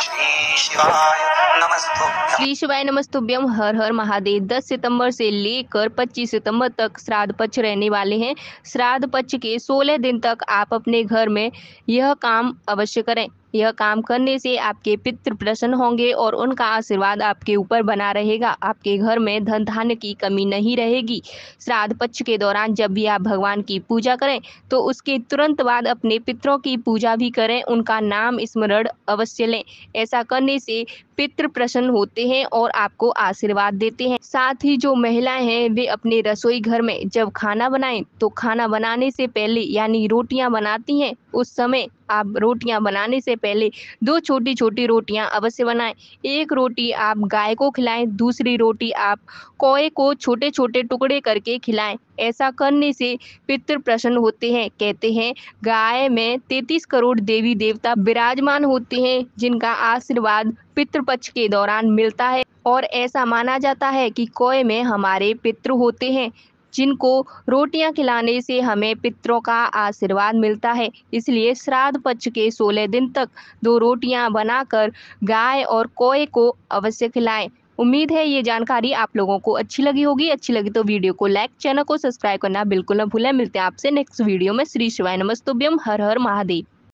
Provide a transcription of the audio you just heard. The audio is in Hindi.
श्री शिवाय श्री शिवाय नमस्तुभ्यम हर हर महादेव 10 सितंबर से लेकर 25 सितंबर तक श्राद्ध पक्ष रहने वाले हैं श्राद्ध पक्ष के 16 दिन तक आप अपने घर में यह काम अवश्य करें यह काम करने से आपके पितृ प्रसन्न होंगे और उनका आशीर्वाद आपके ऊपर बना रहेगा आपके घर में धन धान्य की कमी नहीं रहेगी श्राद्ध पक्ष के दौरान जब भी आप भगवान की पूजा करें तो उसके तुरंत बाद अपने पितरों की पूजा भी करें उनका नाम स्मरण अवश्य लें ऐसा करने से पितृ प्रसन्न होते हैं और आपको आशीर्वाद देते हैं साथ ही जो महिलाएं हैं वे अपने रसोई घर में जब खाना बनाएं तो खाना बनाने से पहले यानी रोटियां बनाती हैं उस समय आप रोटियां बनाने से पहले दो छोटी छोटी रोटियां अवश्य बनाएं एक रोटी आप गाय को खिलाएं दूसरी रोटी आप कोए को छोटे छोटे टुकड़े करके खिलाएं ऐसा करने से पितृ प्रसन्न होते हैं कहते हैं गाय में तैतीस करोड़ देवी देवता विराजमान होते हैं जिनका आशीर्वाद पितृपक्ष के दौरान मिलता है और ऐसा माना जाता है कि कोय में हमारे पितृ होते हैं जिनको रोटियां खिलाने से हमें पितरों का आशीर्वाद मिलता है इसलिए श्राद्ध पक्ष के सोलह दिन तक दो रोटियां बनाकर गाय और कोए को अवश्य खिलाएं उम्मीद है ये जानकारी आप लोगों को अच्छी लगी होगी अच्छी लगी तो वीडियो को लाइक चैनल को सब्सक्राइब करना बिल्कुल न भूलें मिलते हैं आपसे नेक्स्ट वीडियो में श्री शिवाय नमस्तुभ्यम हर हर महादेव